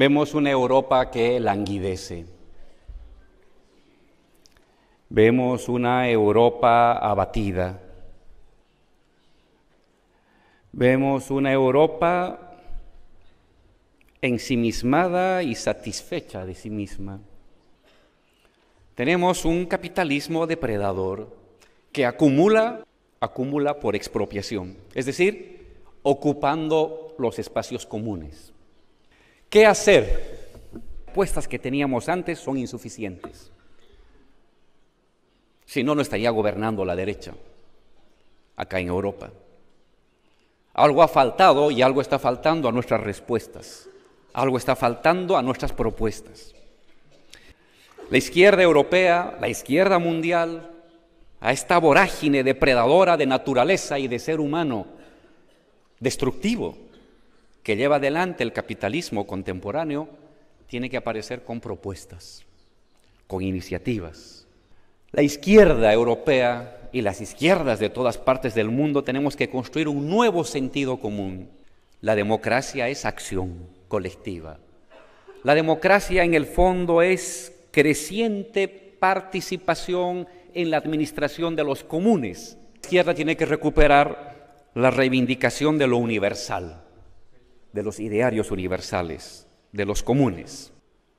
Vemos una Europa que languidece. Vemos una Europa abatida. Vemos una Europa ensimismada y satisfecha de sí misma. Tenemos un capitalismo depredador que acumula, acumula por expropiación, es decir, ocupando los espacios comunes. ¿Qué hacer? Puestas que teníamos antes son insuficientes. Si no, no estaría gobernando la derecha acá en Europa. Algo ha faltado y algo está faltando a nuestras respuestas. Algo está faltando a nuestras propuestas. La izquierda europea, la izquierda mundial, a esta vorágine depredadora de naturaleza y de ser humano, destructivo, que lleva adelante el capitalismo contemporáneo tiene que aparecer con propuestas, con iniciativas. La izquierda europea y las izquierdas de todas partes del mundo tenemos que construir un nuevo sentido común. La democracia es acción colectiva. La democracia en el fondo es creciente participación en la administración de los comunes. La izquierda tiene que recuperar la reivindicación de lo universal de los idearios universales, de los comunes.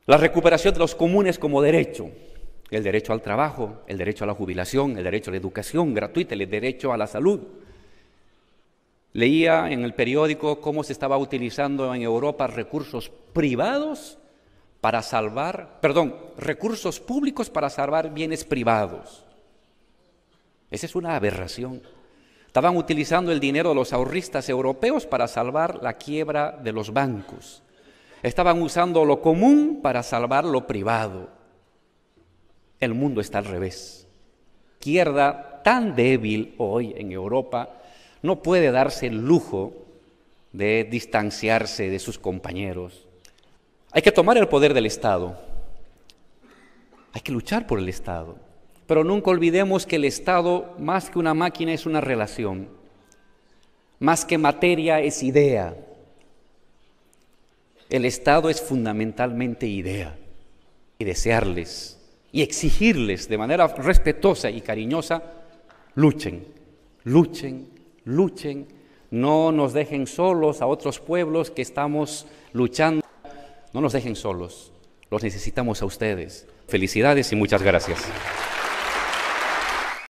La recuperación de los comunes como derecho, el derecho al trabajo, el derecho a la jubilación, el derecho a la educación gratuita, el derecho a la salud. Leía en el periódico cómo se estaba utilizando en Europa recursos privados para salvar, perdón, recursos públicos para salvar bienes privados. Esa es una aberración. Estaban utilizando el dinero de los ahorristas europeos para salvar la quiebra de los bancos. Estaban usando lo común para salvar lo privado. El mundo está al revés. Izquierda tan débil hoy en Europa no puede darse el lujo de distanciarse de sus compañeros. Hay que tomar el poder del Estado. Hay que luchar por el Estado. Pero nunca olvidemos que el Estado, más que una máquina, es una relación. Más que materia, es idea. El Estado es fundamentalmente idea. Y desearles y exigirles de manera respetuosa y cariñosa, luchen, luchen, luchen. No nos dejen solos a otros pueblos que estamos luchando. No nos dejen solos. Los necesitamos a ustedes. Felicidades y muchas gracias.